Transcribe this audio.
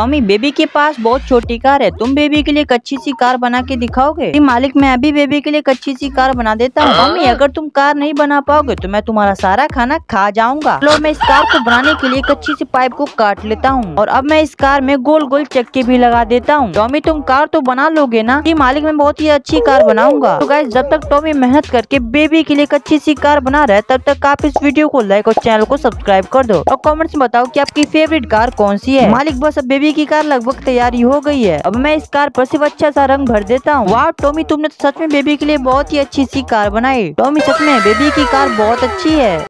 Tommy baby के पास बहुत छोटी कार है तुम बेबी के लिए एक अच्छी सी कार बना के दिखाओगे मालिक मैं अभी बेबी के लिए एक अच्छी सी कार बना देता हूँ मम्मी हाँ। अगर तुम कार नहीं बना पाओगे तो मैं तुम्हारा सारा खाना खा जाऊंगा लो मैं इस कार को बनाने के लिए एक अच्छी सी पाइप को काट लेता हूँ और अब मैं इस कार में गोल गोल चक्के भी लगा देता हूँ टॉमी तुम कार तो बना लोगे ना जी मालिक मैं बहुत ही अच्छी कार बनाऊंगा तो गाइज जब तक टॉमी मेहनत करके बेबी के लिए एक अच्छी सी कार बना रहा है तब तक आप इस वीडियो को लाइक और चैनल को सब्सक्राइब कर दो और कॉमेंट्स में बताओ की आपकी फेवरेट कार कौन सी है मालिक बस अब बेबी टोमी की कार लगभग तैयारी हो गई है अब मैं इस कार पर सिर्फ अच्छा सा रंग भर देता हूँ वाह टोमी तुमने तो सच में बेबी के लिए बहुत ही अच्छी सी कार बनाई टोमी सच में बेबी की कार बहुत अच्छी है